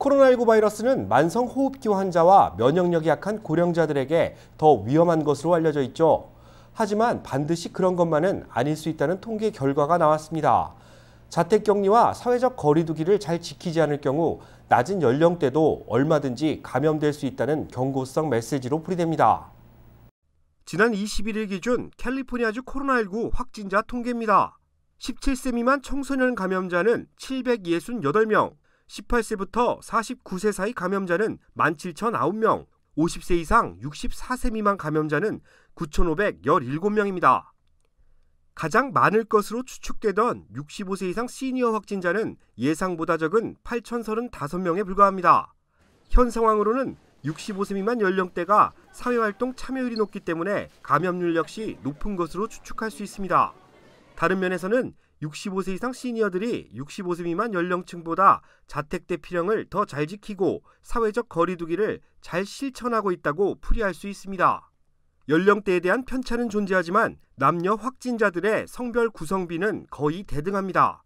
코로나19 바이러스는 만성 호흡기 환자와 면역력이 약한 고령자들에게 더 위험한 것으로 알려져 있죠. 하지만 반드시 그런 것만은 아닐 수 있다는 통계 결과가 나왔습니다. 자택 격리와 사회적 거리두기를 잘 지키지 않을 경우 낮은 연령대도 얼마든지 감염될 수 있다는 경고성 메시지로 풀이됩니다. 지난 21일 기준 캘리포니아주 코로나19 확진자 통계입니다. 17세 미만 청소년 감염자는 768명, 18세부터 49세 사이 감염자는 17,009명, 50세 이상 64세 미만 감염자는 9,517명입니다. 가장 많을 것으로 추측되던 65세 이상 시니어 확진자는 예상보다 적은 8,035명에 불과합니다. 현 상황으로는 65세 미만 연령대가 사회활동 참여율이 높기 때문에 감염률 역시 높은 것으로 추측할 수 있습니다. 다른 면에서는 65세 이상 시니어들이 65세 미만 연령층보다 자택대 피령을더 잘 지키고 사회적 거리두기를 잘 실천하고 있다고 풀이할 수 있습니다. 연령대에 대한 편차는 존재하지만 남녀 확진자들의 성별 구성비는 거의 대등합니다.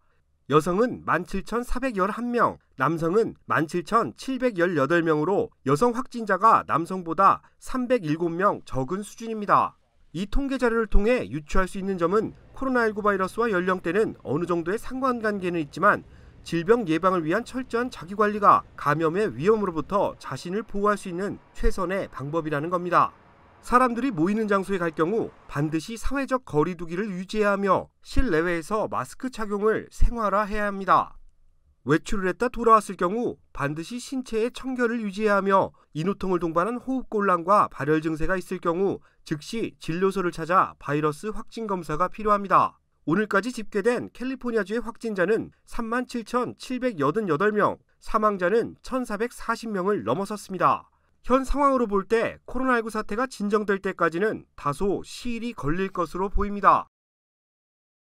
여성은 17,411명, 남성은 17,718명으로 여성 확진자가 남성보다 307명 적은 수준입니다. 이 통계 자료를 통해 유추할 수 있는 점은 코로나19 바이러스와 연령대는 어느 정도의 상관관계는 있지만 질병 예방을 위한 철저한 자기관리가 감염의 위험으로부터 자신을 보호할 수 있는 최선의 방법이라는 겁니다. 사람들이 모이는 장소에 갈 경우 반드시 사회적 거리두기를 유지해야 하며 실내외에서 마스크 착용을 생활화해야 합니다. 외출을 했다 돌아왔을 경우 반드시 신체의 청결을 유지해야 하며 인후통을 동반한 호흡곤란과 발열 증세가 있을 경우 즉시 진료소를 찾아 바이러스 확진 검사가 필요합니다. 오늘까지 집계된 캘리포니아주의 확진자는 37,788명, 사망자는 1,440명을 넘어섰습니다. 현 상황으로 볼 때 코로나19 사태가 진정될 때까지는 다소 시일이 걸릴 것으로 보입니다.